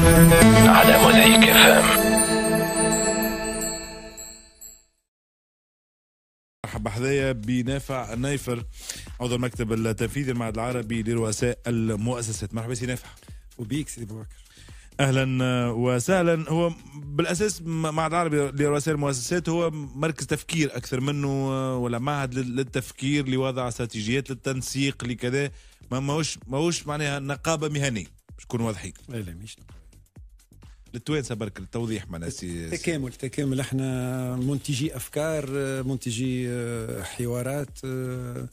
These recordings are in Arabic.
على مزيك فام مرحبا حذايا بنافع نايفر عضو المكتب التنفيذي المعهد العربي لرؤساء المؤسسات مرحبا سي نافع وبيك سيدي بكر اهلا وسهلا هو بالاساس معهد العربي لرؤساء المؤسسات هو مركز تفكير اكثر منه ولا معهد للتفكير لوضع استراتيجيات للتنسيق لكذا ما ماهوش ماهوش معناها نقابه مهنيه باش نكونوا واضحين لا لا مش نقابه للتوانسه برك للتوضيح معناها سي تكامل تكامل احنا منتجي افكار آه، منتجي آه، حوارات آه،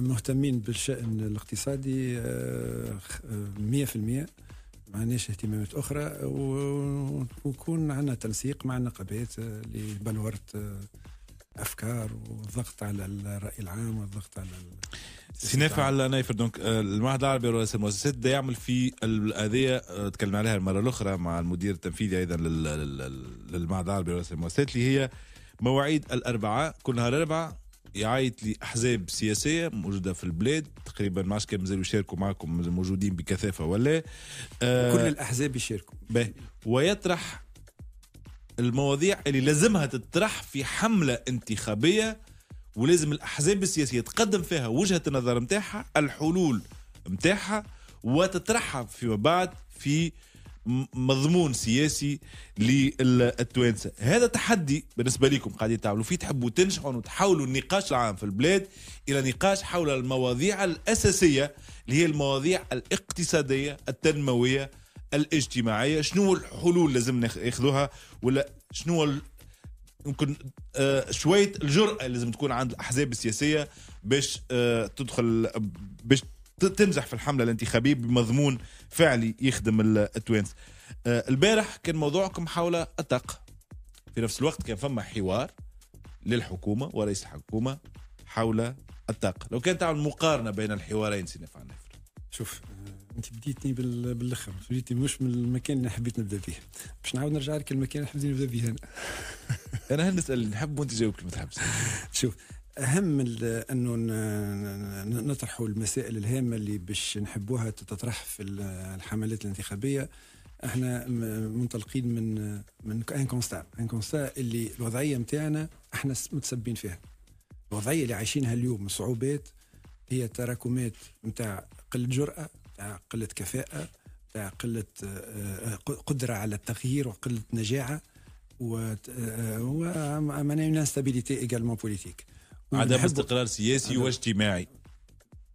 مهتمين بالشأن الاقتصادي 100% ما عندناش اهتمامات اخرى ونكون عندنا تنسيق مع النقابات لبلورة افكار والضغط على الراي العام والضغط على سي نافع على نايفر دونك آه، المعهد العربي لرئاسه المؤسسات ده يعمل في الاذيه آه، تكلمنا عليها المره الاخرى مع المدير التنفيذي ايضا للمعهد العربي لرئاسه المؤسسات اللي هي مواعيد الاربعاء كل نهار اربعاء يعيط لاحزاب سياسيه موجوده في البلاد تقريبا ما كان مازالوا يشاركوا معكم موجودين بكثافه ولا آه كل الاحزاب يشاركوا ويطرح المواضيع اللي لازمها تطرح في حمله انتخابيه ولازم الاحزاب السياسيه تقدم فيها وجهه النظر نتاعها الحلول نتاعها وتطرحها فيما بعد في مضمون سياسي للتوانسه هذا تحدي بالنسبه لكم قاعدين تعملوا فيه تحبوا تنجحوا وتحولوا النقاش العام في البلاد الى نقاش حول المواضيع الاساسيه اللي هي المواضيع الاقتصاديه التنمويه الاجتماعيه شنو الحلول لازم ياخذوها ولا شنو ممكن آه، شويه الجرأه لازم تكون عند الاحزاب السياسيه باش آه، تدخل باش تنجح في الحمله الانتخابيه بمضمون فعلي يخدم التوانسه آه، البارح كان موضوعكم حول الطاقه في نفس الوقت كان فما حوار للحكومه ورئيس الحكومه حول الطاقه لو كان تعمل مقارنه بين الحوارين سينفع عن شوف انت بديتني بالاخر بديتني مش من المكان اللي حبيت نبدا به باش نعاود نرجع لك المكان اللي حبيت نبدا به انا انا نسال نحب وانت جاوبك ما تحبش شوف اهم انه نطرحوا المسائل الهامه اللي باش نحبوها تطرح في الحملات الانتخابيه احنا منطلقين من من ان كونستا ان كونستا اللي الوضعيه نتاعنا احنا متسبين فيها الوضعيه اللي عايشينها اليوم صعوبات هي تراكمات نتاع قله جرأة قله كفاءه قله آه، آه، قدره على التغيير وقله نجاعه و اون انستابيليتي ايجالمون بوليتيك عدم استقرار سياسي واجتماعي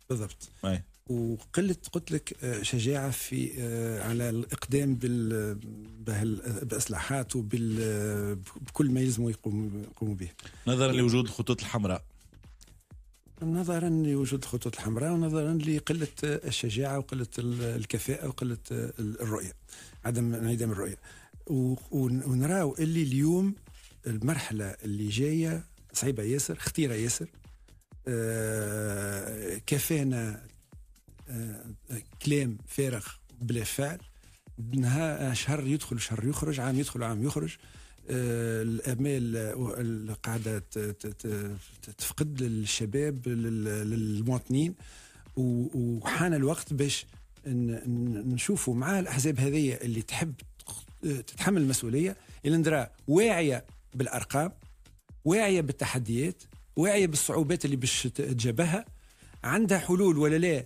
بالضبط وقله قلت لك آه، شجاعه في على الاقدام بال بالاصلاحات وبكل ما يلزموا يقوموا به نظرا لوجود الخطوط الحمراء نظرا لوجود الخطوط الحمراء ونظرا لقله الشجاعه وقله الكفاءه وقله الرؤيه عدم انعدام الرؤيه ونراو اللي اليوم المرحله اللي جايه صعيبه ياسر خطيره ياسر آه، كفانا آه، كلام فارغ بلا فعل نهار شهر يدخل شهر يخرج عام يدخل عام يخرج الامال قاعده تفقد للشباب للمواطنين وحان الوقت باش نشوفوا مع الاحزاب هذه اللي تحب تتحمل المسؤوليه اللي ندرا واعيه بالارقام واعيه بالتحديات واعيه بالصعوبات اللي باش تجابها عندها حلول ولا لا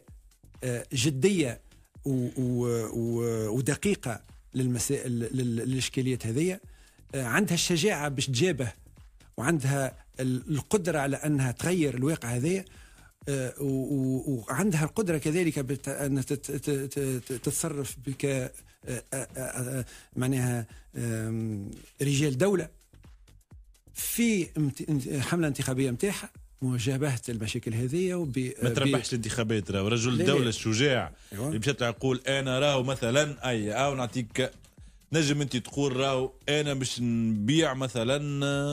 آه، جديه ودقيقه للمسائل للاشكاليات هذه آه، عندها الشجاعه باش تجابه وعندها القدره على انها تغير الواقع هذايا آه، وعندها القدره كذلك ان تتصرف بك آه، معناها رجال دوله في حمله انتخابيه نتاعها مواجهه المشاكل هذه وب ما تربحش الانتخابات رجل الدوله الشجاع اللي أيوة. مشات يقول انا راهو مثلا اي او نعطيك نجم انت تقول راهو انا باش نبيع مثلا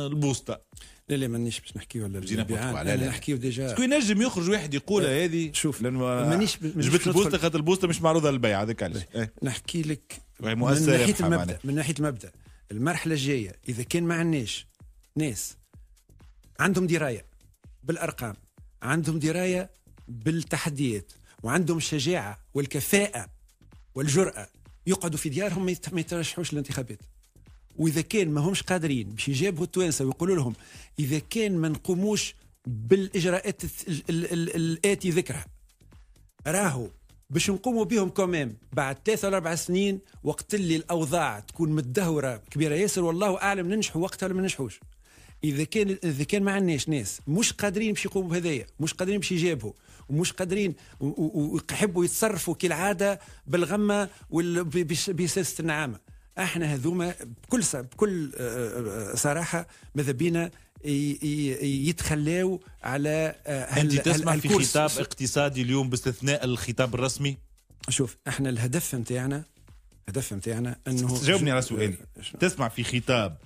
البوسطه لا لا مانيش باش نحكيو على البيعان لا نحكيو ديجا شكون ينجم يخرج واحد يقولها أه، هذه شوف لان مانيش جبت البوسطه خاطر البوسطه مش معروضه للبيع هذاك علاش إيه. نحكي لك من ناحيه المبدا من ناحيه المبدا المرحله الجايه اذا كان ما عندناش ناس عندهم درايه بالارقام عندهم درايه بالتحديات وعندهم الشجاعه والكفاءه والجراه يقعدوا في ديارهم ما يترشحوش للانتخابات واذا كان ما همش قادرين باش يجابوا التوانسه ويقولوا لهم اذا كان ما نقوموش بالاجراءات الاتي ذكرها راهو باش نقوموا بهم كمام بعد ثلاثة ولا أربع سنين وقت اللي الأوضاع تكون متدهورة كبيرة ياسر والله أعلم ننجحوا وقتها ولا ما ننجحوش اذا كان اذا كان ما عندناش ناس مش قادرين باش يقوموا بهذايا مش قادرين باش يجابوا ومش قادرين ويحبوا يتصرفوا كالعاده بالغمه بسلسله النعامه احنا هذوما بكل بكل آه، آه، آه، صراحه ماذا بينا يتخلاو على هل انت تسمع هل في خطاب اقتصادي اليوم باستثناء الخطاب الرسمي شوف احنا الهدف نتاعنا الهدف نتاعنا انه جاوبني على سؤالي تسمع في خطاب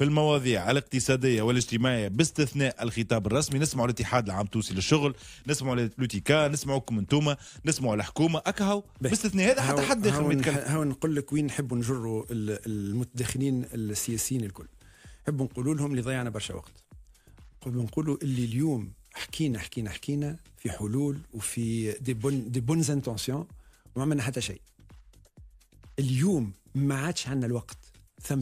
في المواضيع الاقتصادية والاجتماعية باستثناء الخطاب الرسمي نسمعوا الاتحاد العام التونسي للشغل نسمعوا لوتيكا نسمعكم انتوما نسمعوا الحكومة أكهو باستثناء هذا حتى حد ما يتكلم هاو نقول لك وين نحبوا نجروا المتداخلين السياسيين الكل نحب نقول لهم اللي ضيعنا برشا وقت نقولوا اللي اليوم حكينا حكينا حكينا في حلول وفي دي بون دي بون انتونسيون وما عملنا حتى شيء اليوم ما عادش عندنا الوقت ثم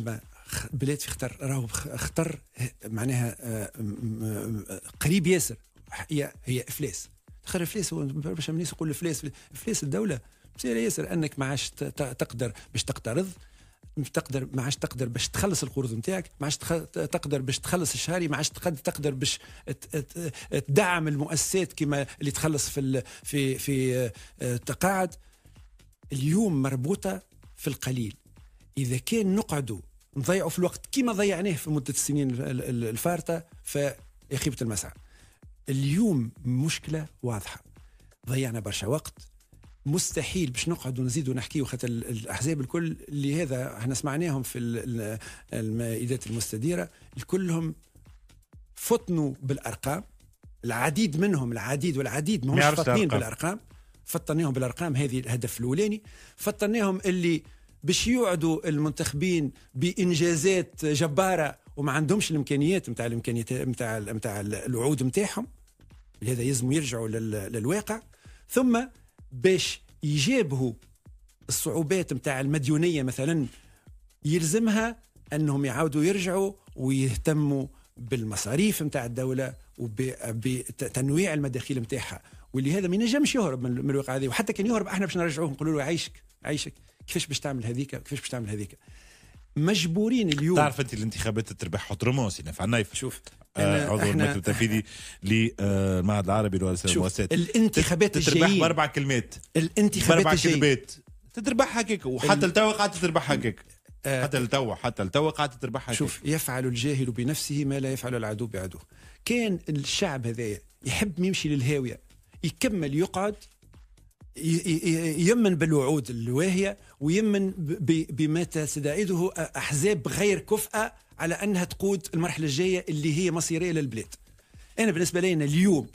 بلاد في خطر راهو خطر معناها آه، آه، قريب ياسر هي هي افلاس تخيل افلاس برشا الناس يقول افلاس افلاس الدوله سير ياسر انك ما عادش تقدر باش تقترض تقدر ما عادش تقدر باش تخلص القروض نتاعك ما عادش تقدر باش تخلص الشهري ما عادش تقدر باش تدعم المؤسسات كما اللي تخلص في في في التقاعد آه، اليوم مربوطه في القليل اذا كان نقعدوا نضيعوا في الوقت كما ضيعناه في مده السنين الفارطه في خيبه المسعى اليوم مشكله واضحه ضيعنا برشا وقت مستحيل باش نقعد ونزيد ونحكي وخاطر الاحزاب الكل اللي هذا احنا سمعناهم في المائدات المستديره كلهم فطنوا بالارقام العديد منهم العديد والعديد ما هم فاطنين بالارقام فطنيهم بالارقام هذه الهدف الاولاني فطنيهم اللي باش يوعدوا المنتخبين بانجازات جباره وما عندهمش الامكانيات نتاع الامكانيات نتاع نتاع الوعود نتاعهم لهذا يلزموا يرجعوا للواقع ثم باش يجابهوا الصعوبات نتاع المديونيه مثلا يلزمها انهم يعاودوا يرجعوا ويهتموا بالمصاريف نتاع الدوله وبتنويع المداخيل نتاعها واللي هذا ما ينجمش يهرب من الواقع هذه وحتى كان يهرب احنا باش نرجعوه نقولوا له عيشك عيشك كيفاش باش تعمل هذيك كيفاش باش تعمل هذيك مجبورين اليوم تعرف انت الانتخابات تربح حط رموسي في النايف شوف آه، عضو المكتب التنفيذي للمعهد آه، العربي للرسائل المؤسسات الانتخابات تربح باربع كلمات الانتخابات باربع كلمات تتربح هكاك وحتى لتوا قاعد تتربح هكاك آه، حتى لتوا حتى لتوا قاعد تتربح هكاك شوف يفعل الجاهل بنفسه ما لا يفعل العدو بعدوه كان الشعب هذايا يحب يمشي للهاويه يكمل يقعد يمن بالوعود الواهية ويمن بما تستعيده أحزاب غير كفأة على أنها تقود المرحلة الجاية اللي هي مصيرية للبلاد أنا بالنسبة لي أنا اليوم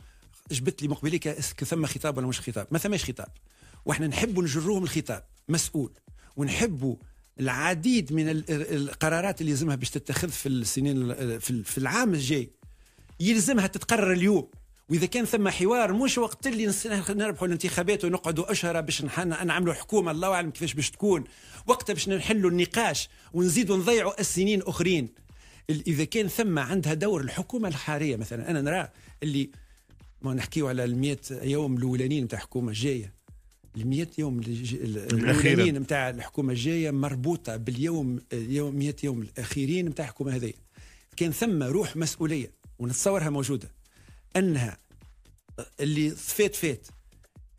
جبت لي مقبليك ثم خطاب ولا مش خطاب ما ثماش خطاب واحنا نحبوا نجروهم الخطاب مسؤول ونحبوا العديد من القرارات اللي يلزمها باش تتخذ في السنين في العام الجاي يلزمها تتقرر اليوم واذا كان ثم حوار مش وقت اللي نربحوا الانتخابات ونقعدوا اشهر باش نعملوا حكومه الله اعلم كيفاش باش تكون وقتها باش نحلوا النقاش ونزيدوا نضيعوا السنين اخرين اذا كان ثم عندها دور الحكومه الحاليه مثلا انا نرى اللي ما نحكيو على ال يوم الاولانيين نتاع الحكومه الجايه ال 100 يوم الاخيرين نتاع الحكومه الجايه مربوطه باليوم يوم 100 يوم الاخيرين نتاع الحكومه هذه كان ثم روح مسؤوليه ونتصورها موجوده انها اللي فات فات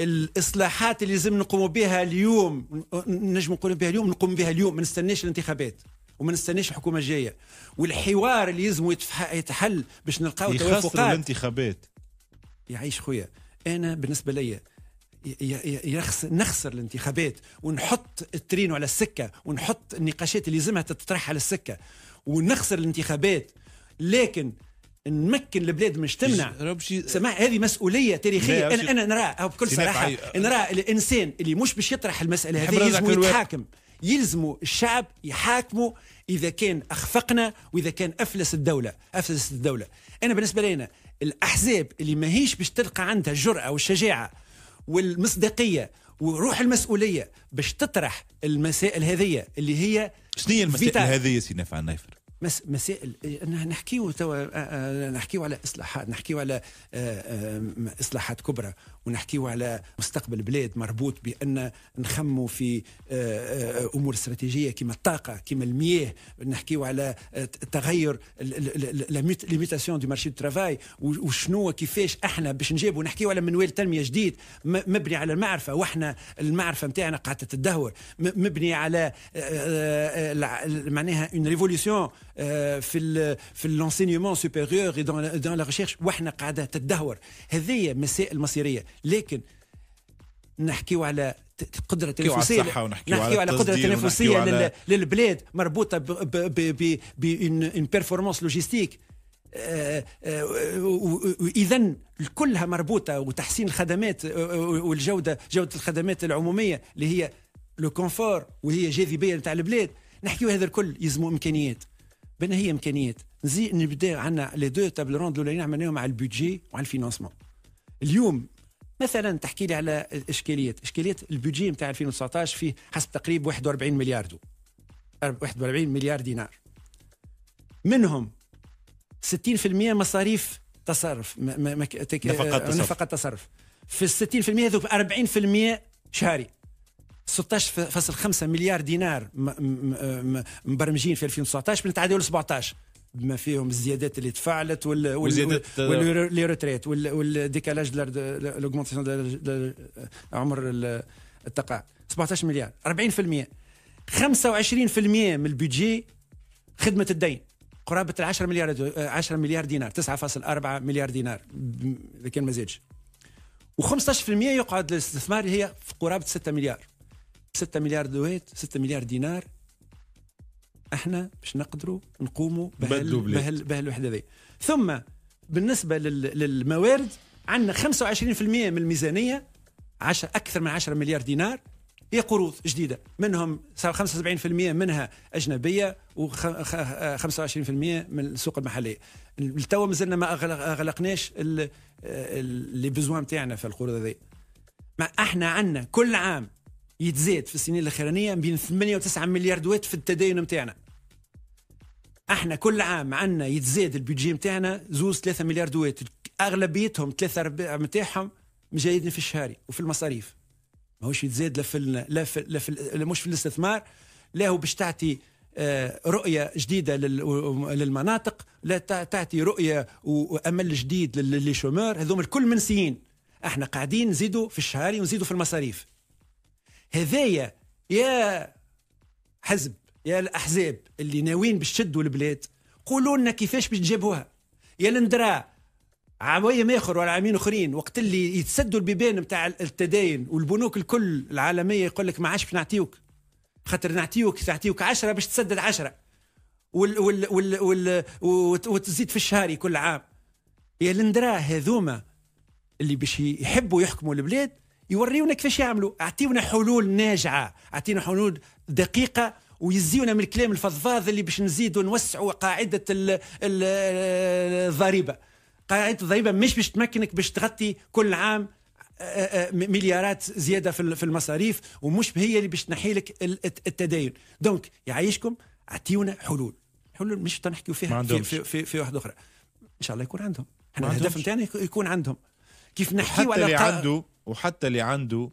الاصلاحات اللي لازم نقوموا بها اليوم نجم نقول بها اليوم نقوم بها اليوم ما نستناش الانتخابات وما نستناش الحكومه الجايه والحوار اللي لازم يتحل باش نلقاو توافقات الانتخابات يعيش خويا انا بالنسبه لي نخسر الانتخابات ونحط الترينو على السكه ونحط النقاشات اللي لازمها تطرح على السكه ونخسر الانتخابات لكن نمكن البلاد مش تمنع سماح هذه مسؤوليه تاريخيه انا انا نرى بكل صراحه نرى الانسان اللي مش باش يطرح المساله هذه يلزم يتحاكم يلزموا الشعب يحاكموا اذا كان اخفقنا واذا كان افلس الدوله افلس الدوله انا بالنسبه لنا الاحزاب اللي ماهيش باش تلقى عندها الجراه والشجاعه والمصداقيه وروح المسؤوليه باش تطرح المسائل هذه اللي هي شنو هي المسائل هذه سي نافع النايفر مس مسائل إيه، نحكيو توا آه، آه، نحكيو على اصلاحات نحكيو على آه، اصلاحات كبرى ونحكيو على مستقبل بلاد مربوط بان نخمو في امور استراتيجيه كما الطاقه كما المياه نحكيو على تغير ليميتاسيون دو مارشي دو ترافاي وشنو كيفاش احنا باش نجيبوا نحكيو على منوال تنميه جديد مبني على المعرفه واحنا المعرفه نتاعنا قاعده تدهور مبني على معناها اون ريفوليسيون آه، في في لونسينيومون سوبيريور دون لا ريشيرش واحنا قاعده تدهور هذه مسائل مصيريه لكن نحكيو على قدرة تنافسية نحكيو على, على قدرة تنافسية على... للبلاد مربوطة بإن بيرفورمانس لوجيستيك اذا كلها مربوطه وتحسين الخدمات آه، آه، والجوده جوده الخدمات العموميه اللي هي لو كونفور وهي جاذبيه نتاع البلاد نحكيو هذا الكل يلزموا امكانيات بان هي امكانيات نزي نبدا عندنا لي دو تابل روند الاولانيين عملناهم على البيدجي وعلى الفينونسمون اليوم مثلا تحكي لي على الاشكاليات اشكاليات البيدجي نتاع 2019 فيه حسب تقريب 41 مليار دو 41 مليار دينار منهم 60% مصاريف تصرف نفقات تصرف نفقات تصرف في ال 60% هذوك 40% شهري 16.5 مليار دينار مبرمجين في 2019 بنتعداو ل 17 بما فيهم الزيادات اللي تفعلت وال وال آه، لي ريتريت والديكالاج لوغمونتيسيون عمر التقاعد 17 مليار 40% 25% من البيدجي خدمه الدين قرابه ال 10 مليار 10 آه، مليار دينار 9.4 مليار دينار اذا كان ما زادش و15% يقعد الاستثمار اللي هي في قرابه 6 مليار 6 مليار دوات 6 مليار دينار احنا باش نقدروا نقوموا بهال بهال بهالوحده ذي ثم بالنسبه للموارد عندنا 25% من الميزانيه 10 اكثر من 10 مليار دينار هي قروض جديده منهم صار 75% منها اجنبيه و25% آه، من السوق المحليه لتوا مازلنا ما اغلقناش آه، اللي بزوان تاعنا في القروض هذه ما احنا عندنا كل عام يتزاد في السنين الاخرانيه بين 8 و9 مليار دوات في التدين نتاعنا احنا كل عام عندنا يتزاد البيدجي نتاعنا زوز 3 مليار دوات اغلبيتهم ثلاثة ارباع نتاعهم مجايدين في الشهري وفي المصاريف ماهوش يتزاد لا في لا في لا في مش في الاستثمار لا هو باش تعطي آه، رؤيه جديده للمناطق لا تعطي رؤيه وامل جديد للشومور هذوما الكل منسيين احنا قاعدين نزيدوا في الشهاري ونزيدوا في المصاريف هذايا يا حزب يا الاحزاب اللي ناويين باش تشدوا البلاد قولوا لنا كيفاش باش تجيبوها يا لندرا عوايم اخر ولا عامين اخرين وقت اللي يتسدوا البيبان نتاع التداين والبنوك الكل العالميه يقول لك ما عادش باش نعطيوك خاطر نعطيوك نعطيوك 10 باش تسدد 10 وال وال وال وال وتزيد في الشهري كل عام يا لندرا هذوما اللي باش يحبوا يحكموا البلاد يوريونا كيفاش يعملوا اعطيونا حلول ناجعه اعطينا حلول دقيقه ويزيونا من الكلام الفضفاض اللي باش نزيدوا نوسعوا قاعده الضريبه قاعده الضريبه مش باش تمكنك باش تغطي كل عام مليارات زياده في المصاريف ومش هي اللي باش تنحي لك التدين دونك يعيشكم اعطيونا حلول حلول مش تنحكيو فيها في, في, في, في واحده اخرى ان شاء الله يكون عندهم احنا الهدف نتاعنا يكون عندهم كيف نحكي ولا اللي عنده وحتى اللي عنده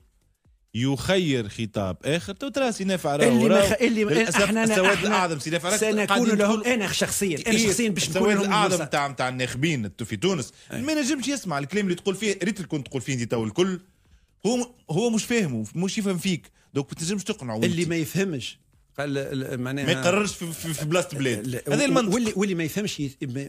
يخير خطاب اخر تو ترى سيناف راهو اللي ما خ... اللي للاسف احنا السواد الاعظم سيناف راهو سنكون لهم انا شخصيا انا إيه؟ شخصيا باش نكون السواد الاعظم تاع تاع الناخبين في تونس أيه. ما ينجمش يسمع الكلام اللي تقول فيه ريت كنت تقول فيه انت تو الكل هو هو مش فاهمه مش يفهم فيك دوك ما تنجمش تقنعه اللي ما يفهمش قال معناها ما يقررش في, في, في بلاصه بلاد هذا المنطق واللي, واللي ما يفهمش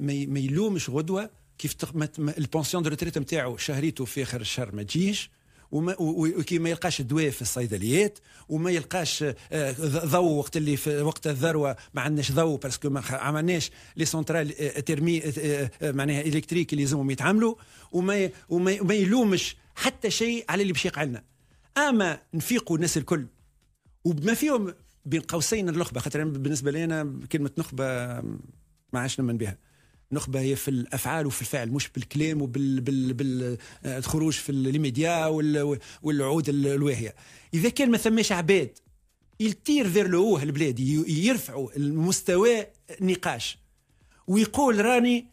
ما يلومش غدوه كيف البونسيون دو ريتريت نتاعو شهريته في اخر الشهر ما تجيش وما وكي ما يلقاش الدواء في الصيدليات وما يلقاش آه، ضوء وقت اللي في وقت الذروه ما عندناش ضوء باسكو ما عملناش لي سونترال ترمي معناها الكتريك اللي لازمهم يتعملوا وما وما, وما يلومش حتى شيء على اللي باش يقع لنا اما نفيقوا الناس الكل وبما فيهم بين قوسين النخبه خاطر بالنسبه لي انا كلمه نخبه ما عادش نؤمن بها النخبه هي في الافعال وفي الفعل مش بالكلام وبالخروج آه، في الميديا والعود الواهيه اذا كان ما ثماش عباد يلتير فير لو البلاد يرفعوا المستوى النقاش ويقول راني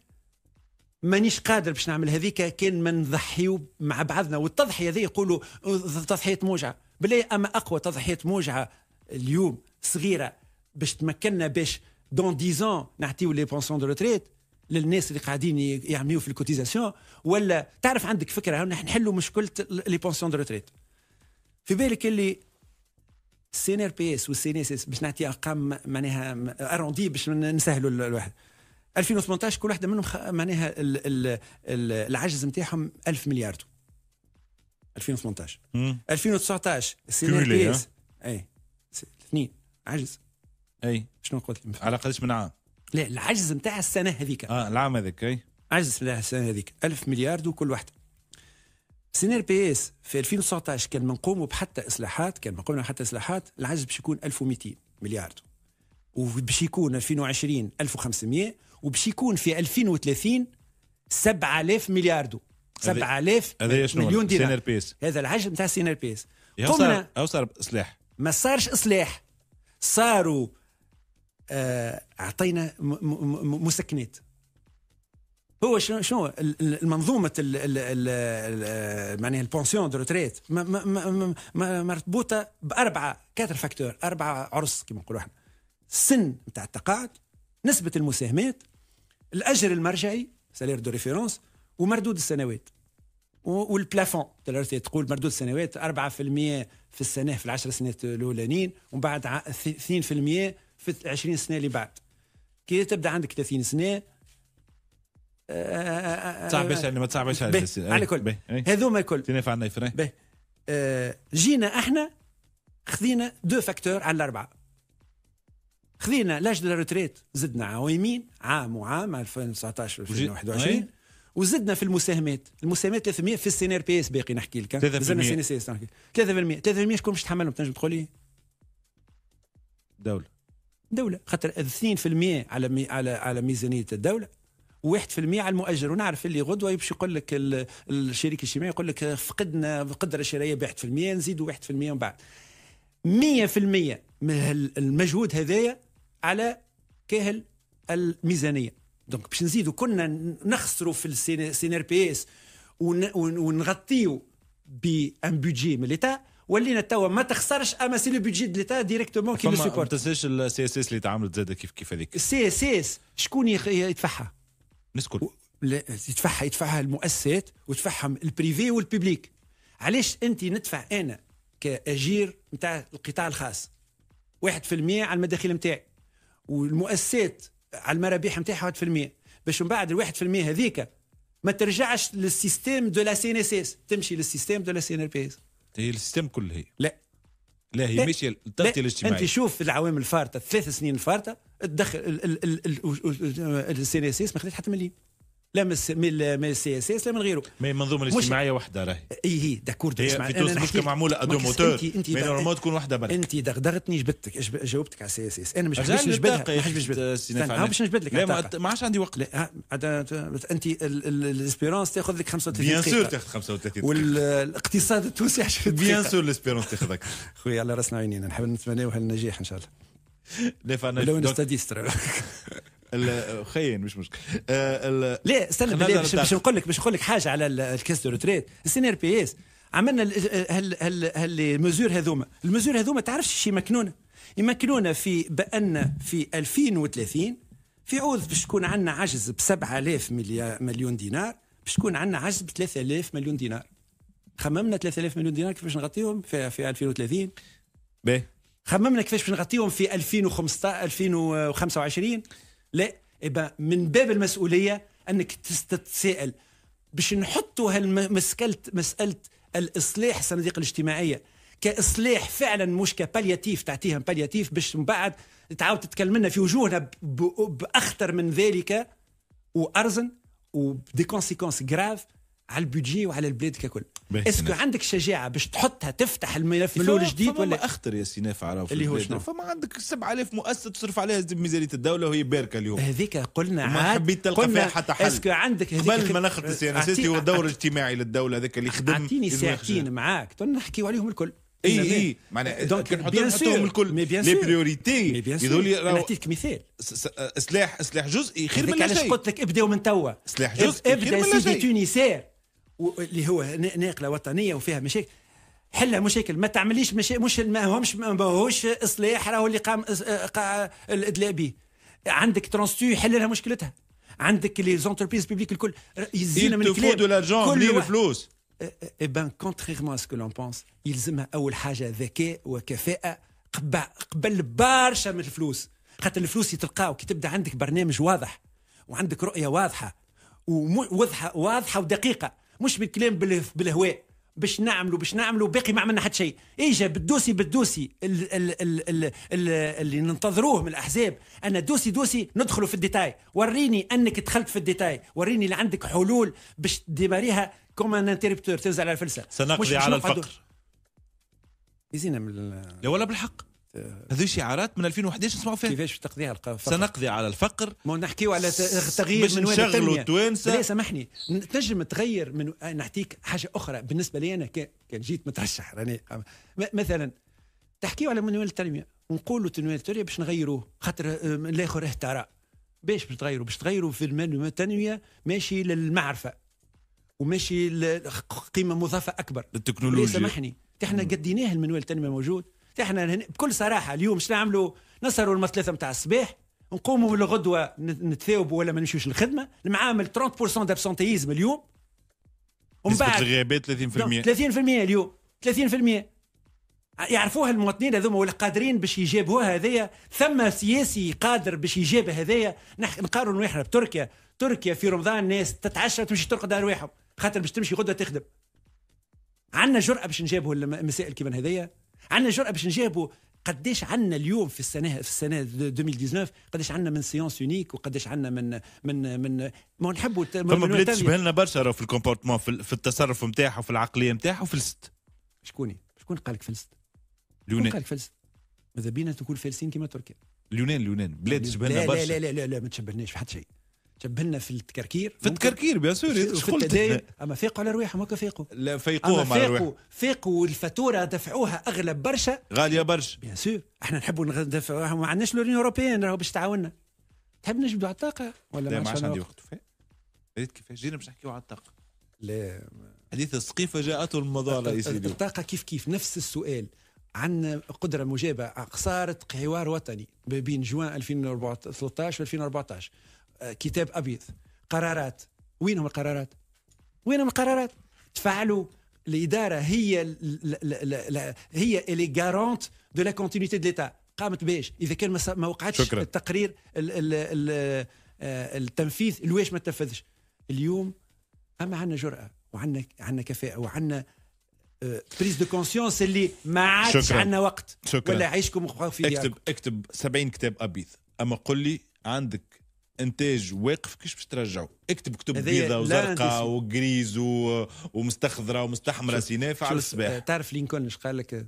مانيش قادر باش نعمل هذيك كان ما نضحيو مع بعضنا والتضحيه هذه يقولوا أه، تضحيه موجعه بلا اما اقوى تضحيه موجعه اليوم صغيره باش تمكننا باش دون 10 نعطيو لي بونسون دو ريتريت للناس اللي قاعدين يعملوا في الكوتيزاسيون ولا تعرف عندك فكره نحلوا مشكله لي بونسيون دو ريتريت في بالك اللي السين ار بي اس والسين اس اس باش نعطي ارقام معناها اروندي باش نسهلوا الواحد 2018 كل واحده منهم معناها ال ال ال العجز نتاعهم 1000 مليار 2018 مم. 2019 السين ار بي اس اي اثنين عجز اي شنو قلت على قداش من عام لا العجز نتاع السنه هذيك اه العام هذاك عجز السنه هذيك 1000 مليار وكل وحده سينير بي اس في 2019 كان ما نقوموا بحتى اصلاحات كان ما قمنا بحتى اصلاحات العجز باش يكون 1200 مليار وباش يكون 2020 1500 وباش يكون في 2030 7000 مليار 7000 مليون دينار هذا العجز نتاع سينير بي اس قمنا او صار اصلاح ما صارش اصلاح صاروا آه، اعطينا مسكنات هو شنو شنو المنظومه معناها البونسيون دو روتريت مربوطه باربعه كاتر فاكتور اربعه عرس كما نقولوا احنا السن نتاع التقاعد نسبه المساهمات الاجر المرجعي سالير دو ريفيرونس ومردود السنوات والبلافون تقول مردود السنوات 4% في السنه في العشر سنوات الاولانيين ومن بعد 2% في 20 سنه اللي بعد كي تبدا عندك 30 سنه آه، آه، آه، تعبش يعني ما تصعبش على الكل هذوما كل تنافع عندنا يفرح جينا احنا خذينا دو فاكتور على الاربعه خذينا لاج دو لا روتريت زدنا عوامين عام وعام 2019 2021 وزدنا في المساهمات المساهمات 300 في السينير ار بي اس باقي نحكي لك 3% زدنا سي 3% 3% شكون باش تحملهم تنجم تقول لي؟ دوله دوله خاطر 2% على على على ميزانيه الدوله و1% على المؤجر ونعرف اللي غدوه يمشي يقول لك الشريك الاجتماعي يقول لك فقدنا القدره الشرائيه ب 1% نزيدوا 1% من بعد 100% من المجهود هذايا على كاهل الميزانيه دونك باش نزيدوا كنا نخسروا في السينار بي اس ونغطيو بان بودجي من ليتا ولينا توا ما تخسرش اما سي لو بودجي دو ديريكتومون كي لو سوبورت ما تنساش السي اس اس اللي تعاملت زاد كيف كيف هذيك السي اس اس شكون يدفعها؟ الناس الكل يدفعها يدفعها المؤسسات ويدفعهم البريفي والبيبليك علاش انت ندفع انا كاجير نتاع القطاع الخاص 1% على المداخيل نتاعي والمؤسسات على المرابيح نتاعها 1% باش من بعد ال 1% هذيك ما ترجعش للسيستيم دو لا سي ان اس اس تمشي للسيستيم دو لا سي ان بي اس هي السيستم كله هي لا لا هي ماشي التغطيه الاجتماعيه انت شوف العوامل الفارطه الثلاث سنين الفارطه الدخل السي اس اس ما خدت حتى مليم لا من من السي اس اس لا من غيره مي منظومه الاجتماعيه وحده راهي اي هي داكور دي في تونس مش معموله ادو موتور انت مي نورمال تكون وحده برك انت دغدغتني جبدتك جاوبتك على السي اس اس انا مش باش نجبدها مش باش مش باش نجبد لك لا ما عادش عندي وقت لا آه، انت الاسبيرونس تاخذ لك 35 بيان سور تاخذ 35 والاقتصاد التونسي عشان بيان سور الاسبيرونس تاخذك خويا على راسنا عينينا نحب نتمناوها النجاح ان شاء الله لا فانا لو خاين مش مشكل آه، لا استنى باش مش نقول لك باش نقول لك حاجه على الكاس دو ريتريت السي ار بي اس عملنا هل هل هل المزور هذوما المزور هذوما تعرفش شي مكنونه يمكنونا في بان في 2030 في عوض باش تكون عندنا عجز ب 7000 مليون دينار باش تكون عندنا عجز ب 3000 مليون دينار خممنا 3000 مليون دينار كيفاش نغطيهم في, في 2030 باهي خممنا كيفاش باش نغطيهم في 2015 2025 لا يبقى من باب المسؤوليه انك تتساءل باش نحطوا هالمسكله مساله الاصلاح الصناديق الاجتماعيه كاصلاح فعلا مش كبالياتيف تعطيهم بالياتيف باش من بعد تعاود تتكلم لنا في وجوهنا باخطر من ذلك وارزن وبدي كونسيكونس جراف على البيدجي وعلى البلاد ككل اسكو عندك شجاعه باش تحطها تفتح الملف من الاول جديد ولا اخطر يا سي نافع راهو اللي هو شنو فما عندك 7000 مؤسسه تصرف عليها ميزانيه الدوله وهي باركه اليوم هذيك قلنا عاد ما حبيت تلقى فيها حتى حل اسكو عندك هذيك قبل ما ناخذ السي ان اس هو الدور الاجتماعي للدوله هذاك اللي يخدم اعطيني ساعتين معاك نحكيو عليهم الكل اي اي معناها دونك بيان سور الكل مي بيان لي بريوريتي يذول نعطيك مثال أه، سلاح سلاح جزئي خير من لا شيء علاش قلت لك ابداو من توا سلاح جزئي ابدا سيدي تونيسير اللي هو ناقله وطنيه وفيها مشاكل حلها مشاكل ما تعمليش مش مش ما همش ما هوش اصلاح راهو اللي قام آه، الادلاء به عندك ترانستو يحل لها مشكلتها عندك لي زونتربريز بيبليك الكل يزينا من الكلام دو لارجون بلي الفلوس اي بان كونتريرمون اسكو لون بونس يلزمها اول حاجه ذكاء وكفاءه قبل قبل برشا من الفلوس خاطر الفلوس يتلقاو كي تبدا عندك برنامج واضح وعندك رؤيه واضحه وواضحه واضحه ودقيقه مش بالكلام بالهواء باش نعملوا باش نعملوا باقي ما عملنا حتى شيء اجا بالدوسي بالدوسي اللي ننتظروه من الاحزاب انا دوسي دوسي ندخلوا في الديتاي وريني انك دخلت في الديتاي وريني اللي عندك حلول باش ديماريها كوم ان انتربتور تنزل على الفلسه سنقضي على الفقر يزينا من لا ولا بالحق آه، هذه شعارات من 2011 نسمعوا فيها كيفاش تقضي على الفقر سنقضي على الفقر ما نحكيو على تغيير من وين نشغلوا التوانسه لا سامحني تنجم تغير من آه، نعطيك حاجه اخرى بالنسبه لي انا كان جيت مترشح راني آه، مثلا تحكيو على منوال التنميه ونقولوا تنوير التنميه باش نغيروه خاطر الاخر اهترى ترى باش باش تغيروا باش تغيروا في المنوال التنميه ماشي للمعرفه وماشي قيمه مضافه اكبر للتكنولوجيا سامحني احنا قديناه المنوال التنميه موجود احنا بكل صراحه اليوم شنو نعملوا نسهروا لما ثلاثه نتاع الصباح نقوموا للغدوه نتثاوبوا ولا ما نمشيوش للخدمه المعامل 30% دابسونتيزم اليوم ومن بعد الغيابات 30% 30% نعم، اليوم 30% يعرفوها المواطنين هذوما ولا قادرين باش يجابوها هذايا ثم سياسي قادر باش يجاب هذايا نقارنوا احنا بتركيا تركيا في رمضان الناس تتعشى تمشي ترقد على خاطر باش تمشي غدوه تخدم عندنا جرأه باش نجابوا المسائل كيما هذايا عندنا جرأة باش نجاوبوا قداش عندنا اليوم في السنه في السنه 2019 قداش عندنا من سيونس يونيك وقداش عندنا من من من ما نحبوا فما بلاد تشبه لنا برشا في الكومبورتمون في التصرف نتاعها وفي العقليه نتاعها وفلست شكون شكون قال لك فلست؟ اليونان قال لك فلست؟ ماذا بينا تكون فلسين كما تركيا اليونان اليونان بلاد تشبه لنا برشا لا لا لا لا, لا ما تشبهناش في حتى شيء جبلنا في التكركير في التكركير بيان سور في اما فيقوا على رواحهم هكا فيقوا لا فيقوا على فيقوا فيقوا الفاتوره دفعوها اغلب برشا غاليه برشا بيان سور احنا نحبوا ندفعوها ما عندناش لورين اوروبيان راهو باش تعاوننا تحب نجبدوا على الطاقه ولا ما عادش عندي وقت ريت كيفاش جينا باش نحكيو على الطاقه لا حديث السقيفه جاءته المظاله يا سيدي الطاقه كيف كيف نفس السؤال عندنا قدره مجابه صارت حوار وطني ما بين جوان 2013 و 2014 كتاب ابيض قرارات وينهم القرارات وينهم القرارات تفعلوا الاداره هي هي اللي غارونت دو لا كونتينيتي دو قامت باش اذا كان ما وقعتش شكرا. التقرير آه، التنفيذ لواش ما تنفذش اليوم اما عندنا جراه وعندنا عندنا كفاءه وعندنا بريز دو كونسيونس اللي ما عادش عندنا وقت شكرا. ولا عيشكم في اكتب اكتب 70 كتاب ابيض اما قل لي عندك انتاج واقف كيفاش باش ترجعوا اكتب كتب بيضاء وزرقاء وغريز ومستخضره ومستحمره سينافع على الصباح تعرف لينكولن اش قال لك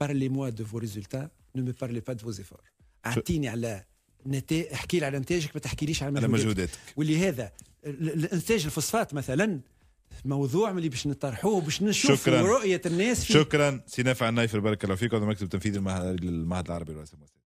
بارلي موا دو فو ريزولتا نو مي بارلي با دو فو زيفور اعطيني على نتائج احكي لي على نتائجك ما تحكيليش على مجهوداتك ولهذا الانتاج الفوسفات مثلا موضوع ملي باش نطرحوه باش نشوف رؤيه الناس فيه. شكرا سينافع النايفر بارك الله فيكم مكتب تنفيذي المعهد العربي الرئاسي